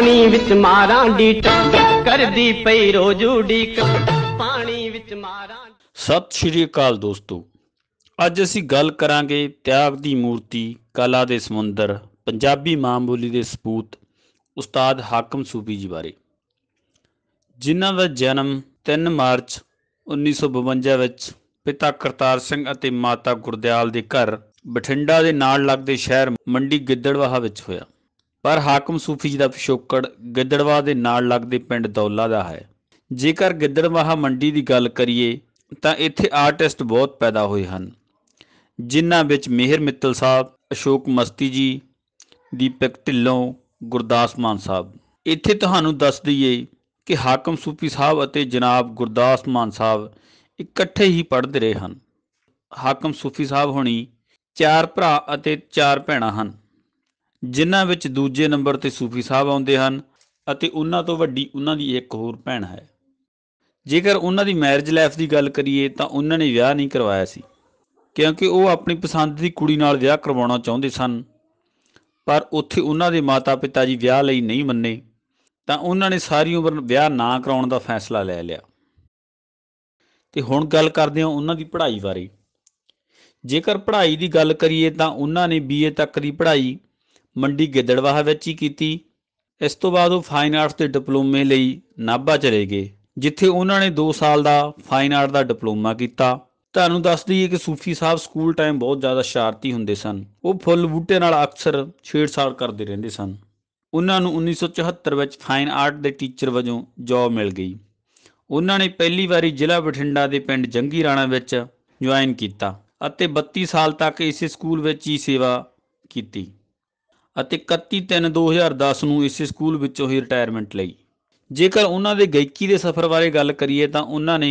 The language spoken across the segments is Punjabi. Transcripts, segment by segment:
ਪਾਣੀ ਵਿੱਚ ਮਾਰਾਂ ਦੀ ਟੱਕ ਕਰਦੀ ਪਈ ਰੋਜੂ ਡੀਕ ਪਾਣੀ ਵਿੱਚ ਮਾਰਾਂ ਸਤਿ ਸ਼੍ਰੀ ਅਕਾਲ ਦੋਸਤੋ ਅੱਜ ਅਸੀਂ ਗੱਲ ਕਰਾਂਗੇ ਤਿਆਗ ਦੀ ਮੂਰਤੀ ਕਲਾ ਦੇ ਸਮੁੰਦਰ ਪੰਜਾਬੀ ਮਾਂ ਬੋਲੀ ਦੇ ਸਪੂਤ ਉਸਤਾਦ ਹਾਕਮ ਸੂਫੀ ਜੀ ਬਾਰੇ ਜਿਨ੍ਹਾਂ ਦਾ ਜਨਮ 3 ਮਾਰਚ 1952 ਵਿੱਚ ਪਿਤਾ ਕਰਤਾਰ ਸਿੰਘ ਅਤੇ ਮਾਤਾ ਗੁਰਦਿਆਲ ਦੇ ਘਰ ਬਠਿੰਡਾ ਦੇ ਨਾਲ ਲੱਗਦੇ ਸ਼ਹਿਰ ਮੰਡੀ ਗਿੱਦੜਵਾਹਾ ਵਿੱਚ ਹੋਇਆ ਪਰ ਹਾਕਮ ਸੂਫੀ ਜੀ ਦਾ ਪਿਸ਼ੋਕੜ ਗਿੱਦੜਵਾ ਦੇ ਨਾਲ ਲੱਗਦੇ ਪਿੰਡ ਦੌਲਾ ਦਾ ਹੈ ਜੇਕਰ ਗਿੱਦੜਵਾਹਾ ਮੰਡੀ ਦੀ ਗੱਲ ਕਰੀਏ ਤਾਂ ਇੱਥੇ ਆਰਟਿਸਟ ਬਹੁਤ ਪੈਦਾ ਹੋਏ ਹਨ ਜਿਨ੍ਹਾਂ ਵਿੱਚ ਮਿਹਰ ਮਿੱਤਲ ਸਾਹਿਬ ਅਸ਼ੋਕ ਮਸਤੀ ਜੀ ਦੀਪਕ ਢਿੱਲੋਂ ਗੁਰਦਾਸ ਮਾਨ ਸਾਹਿਬ ਇੱਥੇ ਤੁਹਾਨੂੰ ਦੱਸ ਦਈਏ ਕਿ ਹਾਕਮ ਸੂਫੀ ਸਾਹਿਬ ਅਤੇ ਜਨਾਬ ਗੁਰਦਾਸ ਮਾਨ ਸਾਹਿਬ ਇਕੱਠੇ ਹੀ ਪੜ੍ਹਦੇ ਰਹੇ ਹਨ ਹਾਕਮ ਸੂਫੀ ਸਾਹਿਬ ਹੋਣੀ ਚਾਰ ਭਰਾ ਅਤੇ ਚਾਰ ਭੈਣਾਂ ਹਨ ਜਿਨ੍ਹਾਂ ਵਿੱਚ ਦੂਜੇ ਨੰਬਰ ਤੇ ਸੂਫੀ ਸਾਹਿਬ ਆਉਂਦੇ ਹਨ ਅਤੇ ਉਹਨਾਂ ਤੋਂ ਵੱਡੀ ਉਹਨਾਂ ਦੀ ਇੱਕ ਹੋਰ ਭੈਣ ਹੈ ਜੇਕਰ ਉਹਨਾਂ ਦੀ ਮੈਰਿਜ ਲਾਈਫ ਦੀ ਗੱਲ ਕਰੀਏ ਤਾਂ ਉਹਨਾਂ ਨੇ ਵਿਆਹ ਨਹੀਂ ਕਰਵਾਇਆ ਸੀ ਕਿਉਂਕਿ ਉਹ ਆਪਣੀ ਪਸੰਦ ਦੀ ਕੁੜੀ ਨਾਲ ਵਿਆਹ ਕਰਵਾਉਣਾ ਚਾਹੁੰਦੇ ਸਨ ਪਰ ਉੱਥੇ ਉਹਨਾਂ ਦੇ ਮਾਤਾ-ਪਿਤਾ ਜੀ ਵਿਆਹ ਲਈ ਨਹੀਂ ਮੰਨੇ ਤਾਂ ਉਹਨਾਂ ਨੇ ਸਾਰੀ ਉਮਰ ਵਿਆਹ ਨਾ ਕਰਾਉਣ ਦਾ ਫੈਸਲਾ ਲੈ ਲਿਆ ਤੇ ਹੁਣ ਗੱਲ ਕਰਦੇ ਹਾਂ ਉਹਨਾਂ ਦੀ ਪੜ੍ਹਾਈ ਬਾਰੇ ਜੇਕਰ ਪੜ੍ਹਾਈ ਦੀ ਗੱਲ ਕਰੀਏ ਤਾਂ ਉਹਨਾਂ ਨੇ ਬੀਏ ਤੱਕ ਦੀ ਪੜ੍ਹਾਈ ਮੰਡੀ ਗਿੱਦੜਵਾਹਾ ਵਿੱਚ ਹੀ ਕੀਤੀ ਇਸ ਤੋਂ ਬਾਅਦ ਉਹ ਫਾਈਨ ਆਰਟਸ ਦੇ ਡਿਪਲੋਮੇ ਲਈ ਨਾਭਾ ਚਲੇ ਗਏ ਜਿੱਥੇ ਉਹਨਾਂ ਨੇ 2 ਸਾਲ ਦਾ ਫਾਈਨ ਆਰਟ ਦਾ ਡਿਪਲੋਮਾ ਕੀਤਾ ਤੁਹਾਨੂੰ ਦੱਸ ਦਈਏ ਕਿ ਸੂਫੀ ਸਾਹਿਬ ਸਕੂਲ ਟਾਈਮ ਬਹੁਤ ਜ਼ਿਆਦਾ ਸ਼ਾਰਤੀ ਹੁੰਦੇ ਸਨ ਉਹ ਫੁੱਲ ਬੂਟੇ ਨਾਲ ਅਕਸਰ ਛੇੜਛਾੜ ਕਰਦੇ ਰਹਿੰਦੇ ਸਨ ਉਹਨਾਂ ਨੂੰ 1974 ਵਿੱਚ ਫਾਈਨ ਆਰਟ ਦੇ ਟੀਚਰ ਵਜੋਂ ਜੌਬ ਮਿਲ ਗਈ ਉਹਨਾਂ ਨੇ ਪਹਿਲੀ ਵਾਰੀ ਜ਼ਿਲ੍ਹਾ ਬਠਿੰਡਾ ਦੇ ਪਿੰਡ ਜੰਗੀ ਰਾਣਾ ਵਿੱਚ ਜੁਆਇਨ ਕੀਤਾ ਅਤੇ 32 ਸਾਲ ਤੱਕ ਇਸੇ ਸਕੂਲ ਵਿੱਚ ਹੀ ਸੇਵਾ ਕੀਤੀ ਅਤੇ 31/3/2010 ਨੂੰ ਇਸ ਸਕੂਲ ਵਿੱਚੋਂ ਹੀ ਰਿਟਾਇਰਮੈਂਟ ਲਈ ਜੇਕਰ ਉਹਨਾਂ ਦੇ ਗਾਇਕੀ ਦੇ ਸਫ਼ਰ ਬਾਰੇ ਗੱਲ ਕਰੀਏ ਤਾਂ ਉਹਨਾਂ ਨੇ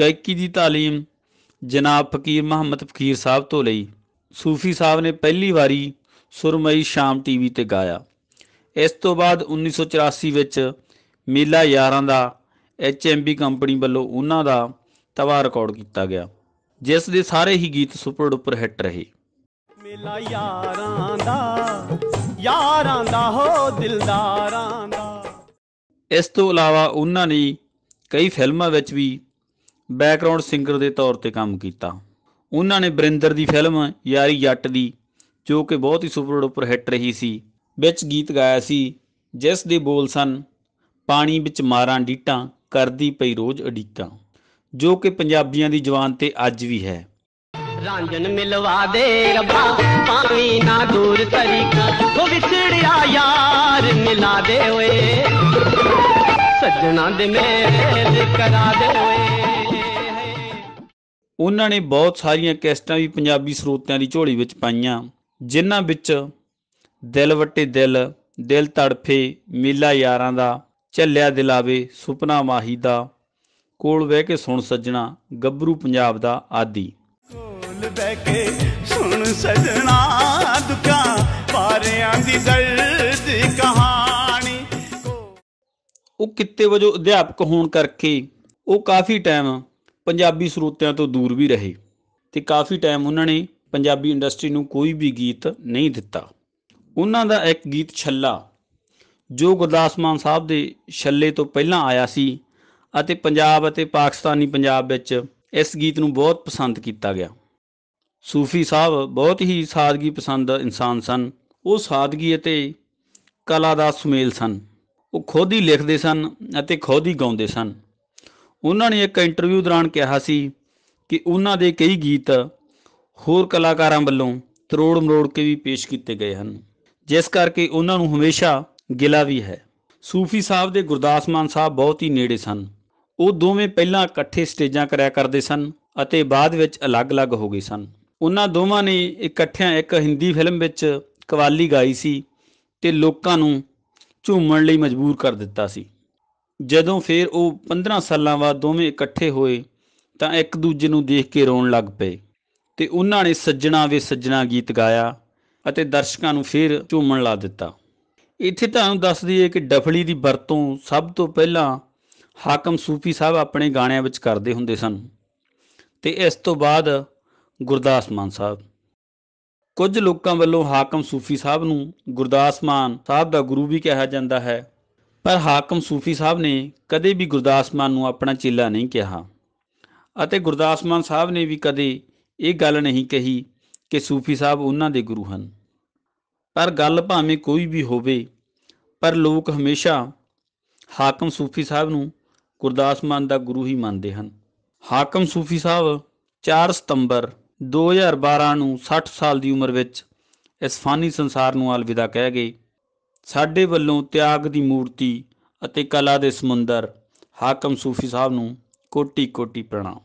ਗਾਇਕੀ ਦੀ تعلیم ਜਨਾਬ ਫਕੀਰ ਮੁਹੰਮਦ ਫਕੀਰ ਸਾਹਿਬ ਤੋਂ ਲਈ ਸੂਫੀ ਸਾਹਿਬ ਨੇ ਪਹਿਲੀ ਵਾਰੀ ਸੁਰਮਈ ਸ਼ਾਮ ਟੀਵੀ ਤੇ ਗਾਇਆ ਇਸ ਤੋਂ ਬਾਅਦ 1984 ਵਿੱਚ ਮੇਲਾ ਯਾਰਾਂ ਦਾ ਐਚਐਮਬੀ ਕੰਪਨੀ ਵੱਲੋਂ ਉਹਨਾਂ ਦਾ ਤਵਾ ਰਿਕਾਰਡ ਕੀਤਾ ਗਿਆ ਜਿਸ ਦੇ ਸਾਰੇ ਹੀ ਗੀਤ ਸੁਪਰ ਡੁਪਰ ਹਿੱਟ ਰਹੇ ਮੇਲਾ ਯਾਰਾਂ ਦਾ ਯਾਰਾਂ ਦਾ ਹੋ ਦਿਲਦਾਰਾਂ ਦਾ ਇਸ ਤੋਂ ਇਲਾਵਾ ਉਹਨਾਂ ਨੇ ਕਈ ਫਿਲਮਾਂ ਵਿੱਚ ਵੀ ਬੈਕਗ੍ਰਾਉਂਡ ਸਿੰਗਰ ਦੇ ਤੌਰ ਤੇ ਕੰਮ ਕੀਤਾ ਉਹਨਾਂ ਨੇ ਬਰਿੰਦਰ ਦੀ ਫਿਲਮ ਯਾਰੀ ਜੱਟ ਦੀ ਜੋ ਕਿ ਬਹੁਤ ਹੀ ਸੁਪਰ ਉੱਪਰ ਹਿੱਟ ਰਹੀ ਸੀ ਵਿੱਚ ਗੀਤ ਗਾਇਆ ਸੀ ਜਿਸ ਦੇ ਬੋਲ ਸਨ ਪਾਣੀ ਵਿੱਚ ਮਾਰਾਂ ਡੀਟਾਂ ਕਰਦੀ ਪਈ ਰੋਜ਼ ਅਡੀਕਾਂ ਜੋ ਕਿ ਪੰਜਾਬੀਆਂ ਦੀ ਜ਼ੁਬਾਨ ਤੇ ਅੱਜ ਵੀ ਹੈ ਰਾਂਝਨ ਮਿਲਵਾ ਦੇ ਰੱਬਾ ਪਾਣੀ ਨਾ ਦੂਰ ਤਰੀਕਾ ਹੋ ਵਿਛੜਿਆ ਯਾਰ ਮਿਲਾ ਦੇ ਓਏ ਸੱਜਣਾ ਦੇ ਮੇਲ ਕਰਾ ਦੇ ਓਏ ਉਹਨਾਂ ਨੇ ਬਹੁਤ ਸਾਰੀਆਂ ਕੈਸਟਾਂ ਵੀ ਪੰਜਾਬੀ ਸਰੋਤਿਆਂ ਦੀ ਝੋਲੀ ਵਿੱਚ ਪਾਈਆਂ ਜਿਨ੍ਹਾਂ ਵਿੱਚ ਦਿਲ ਵੱਟੇ ਦਿਲ ਦਿਲ ਤੜਫੇ ਮੇਲਾ ਯਾਰਾਂ ਦਾ ਚੱਲਿਆ ਦਿਲਾਵੇ ਸੁਪਨਾ ਮਾਹੀ ਦਾ ਕੋਲ ਬਹਿ ਕੇ ਸੁਣ ਸੱਜਣਾ ਗੱਭਰੂ ਪੰਜਾਬ ਦਾ ਆਦੀ ਕੋਲ ਬਹਿ ਕੇ ਸੁਣ ਸਜਣਾ ਦੁਕਾਂ ਪਾਰਿਆਂ ਦੀ ਦਰਦ ਕਹਾਣੀ ਉਹ ਕਿੱਤੇ ਵਜੋਂ ਅਧਿਆਪਕ ਹੋਣ ਕਰਕੇ ਉਹ ਕਾਫੀ ਟਾਈਮ ਪੰਜਾਬੀ ਸਰੋਤਿਆਂ ਤੋਂ ਦੂਰ ਵੀ ਰਹੇ ਤੇ ਕਾਫੀ ਟਾਈਮ ਉਹਨਾਂ ਨੇ ਪੰਜਾਬੀ ਇੰਡਸਟਰੀ ਨੂੰ ਕੋਈ ਵੀ ਗੀਤ ਨਹੀਂ ਦਿੱਤਾ ਉਹਨਾਂ ਦਾ ਇੱਕ ਗੀਤ ਛੱਲਾ ਜੋ ਗੁਰਦਾਸ ਮਾਨ ਸਾਹਿਬ ਦੇ ਛੱਲੇ ਤੋਂ ਪਹਿਲਾਂ ਆਇਆ ਸੀ ਅਤੇ ਪੰਜਾਬ ਅਤੇ ਪਾਕਿਸਤਾਨੀ ਪੰਜਾਬ ਵਿੱਚ ਇਸ ਗੀਤ ਨੂੰ ਬਹੁਤ ਪਸੰਦ ਕੀਤਾ ਗਿਆ ਸੂਫੀ ਸਾਹਿਬ ਬਹੁਤ ਹੀ ਸਾਦਗੀ ਪਸੰਦ ਇਨਸਾਨ ਸਨ ਉਹ ਸਾਦਗੀ ਅਤੇ ਕਲਾ ਦਾ ਸੁਮੇਲ ਸਨ ਉਹ ਖੁਦ ਹੀ ਲਿਖਦੇ ਸਨ ਅਤੇ ਖੁਦ ਹੀ ਗਾਉਂਦੇ ਸਨ ਉਹਨਾਂ ਨੇ ਇੱਕ ਇੰਟਰਵਿਊ ਦੌਰਾਨ ਕਿਹਾ ਸੀ ਕਿ ਉਹਨਾਂ ਦੇ ਕਈ ਗੀਤ ਹੋਰ ਕਲਾਕਾਰਾਂ ਵੱਲੋਂ ਤਰੋੜ ਮਰੋੜ ਕੇ ਵੀ ਪੇਸ਼ ਕੀਤੇ ਗਏ ਹਨ ਜਿਸ ਕਰਕੇ ਉਹਨਾਂ ਨੂੰ ਹਮੇਸ਼ਾ ਗਿਲਾ ਵੀ ਹੈ ਸੂਫੀ ਸਾਹਿਬ ਦੇ ਗੁਰਦਾਸ ਮਾਨ ਸਾਹਿਬ ਬਹੁਤ ਹੀ ਨੇੜੇ ਸਨ ਉਹ ਦੋਵੇਂ ਪਹਿਲਾਂ ਇਕੱਠੇ ਸਟੇਜਾਂ ਕਰਿਆ ਕਰਦੇ ਸਨ ਅਤੇ ਬਾਅਦ ਵਿੱਚ ਅਲੱਗ-ਅਲੱਗ ਹੋ ਗਏ ਸਨ ਉਹਨਾਂ ਦੋਵਾਂ ਨੇ ਇਕੱਠਿਆਂ ਇੱਕ ਹਿੰਦੀ ਫਿਲਮ ਵਿੱਚ ਕਵਾਲੀ ਗਾਈ ਸੀ ਤੇ ਲੋਕਾਂ ਨੂੰ ਝੂਮਣ ਲਈ ਮਜਬੂਰ ਕਰ ਦਿੱਤਾ ਸੀ ਜਦੋਂ ਫਿਰ ਉਹ 15 ਸਾਲਾਂ ਬਾਅਦ ਦੋਵੇਂ ਇਕੱਠੇ ਹੋਏ ਤਾਂ ਇੱਕ ਦੂਜੇ ਨੂੰ ਦੇਖ ਕੇ ਰੋਣ ਲੱਗ ਪਏ ਤੇ ਉਹਨਾਂ ਨੇ ਸੱਜਣਾ ਵੇ ਸੱਜਣਾ ਗੀਤ ਗਾਇਆ ਅਤੇ ਦਰਸ਼ਕਾਂ ਨੂੰ ਫਿਰ ਝੂਮਣ ਲਾ ਦਿੱਤਾ ਇੱਥੇ ਤੁਹਾਨੂੰ ਦੱਸ ਦਈਏ ਕਿ ਡਫਲੀ ਦੀ ਵਰਤੋਂ ਸਭ ਤੋਂ ਪਹਿਲਾਂ ਹਾਕਮ ਸੂਫੀ ਸਾਹਿਬ ਆਪਣੇ ਗਾਣਿਆਂ ਵਿੱਚ ਕਰਦੇ ਹੁੰਦੇ ਸਨ ਤੇ ਇਸ ਤੋਂ ਬਾਅਦ ਗੁਰਦਾਸ ਮਾਨ ਸਾਹਿਬ ਕੁਝ ਲੋਕਾਂ ਵੱਲੋਂ ਹਾਕਮ ਸੂਫੀ ਸਾਹਿਬ ਨੂੰ ਗੁਰਦਾਸ ਮਾਨ ਸਾਹਿਬ ਦਾ ਗੁਰੂ ਵੀ ਕਿਹਾ ਜਾਂਦਾ ਹੈ ਪਰ ਹਾਕਮ ਸੂਫੀ ਸਾਹਿਬ ਨੇ ਕਦੇ ਵੀ ਗੁਰਦਾਸ ਮਾਨ ਨੂੰ ਆਪਣਾ ਚੇਲਾ ਨਹੀਂ ਕਿਹਾ ਅਤੇ ਗੁਰਦਾਸ ਮਾਨ ਸਾਹਿਬ ਨੇ ਵੀ ਕਦੇ ਇਹ ਗੱਲ ਨਹੀਂ ਕਹੀ ਕਿ ਸੂਫੀ ਸਾਹਿਬ ਉਹਨਾਂ ਦੇ ਗੁਰੂ ਹਨ ਪਰ ਗੱਲ ਭਾਵੇਂ ਕੋਈ ਵੀ ਹੋਵੇ ਪਰ ਲੋਕ ਹਮੇਸ਼ਾ ਹਾਕਮ ਸੂਫੀ ਸਾਹਿਬ ਨੂੰ ਗੁਰਦਾਸ ਮਾਨ ਦਾ ਗੁਰੂ ਹੀ ਮੰਨਦੇ ਹਨ ਹਾਕਮ ਸੂਫੀ ਸਾਹਿਬ 4 ਸਤੰਬਰ 2012 ਨੂੰ 60 ਸਾਲ ਦੀ ਉਮਰ ਵਿੱਚ ਇਸ ਫਾਨੀ ਸੰਸਾਰ ਨੂੰ ਅਲਵਿਦਾ ਕਹਿ ਗਏ ਸਾਡੇ ਵੱਲੋਂ ਤਿਆਗ ਦੀ ਮੂਰਤੀ ਅਤੇ ਕਲਾ ਦੇ ਸਮੁੰਦਰ ਹਾਕਮ ਸੂਫੀ ਸਾਹਿਬ ਨੂੰ ਕੋਟੀ ਕੋਟੀ ਪ੍ਰਣਾਮ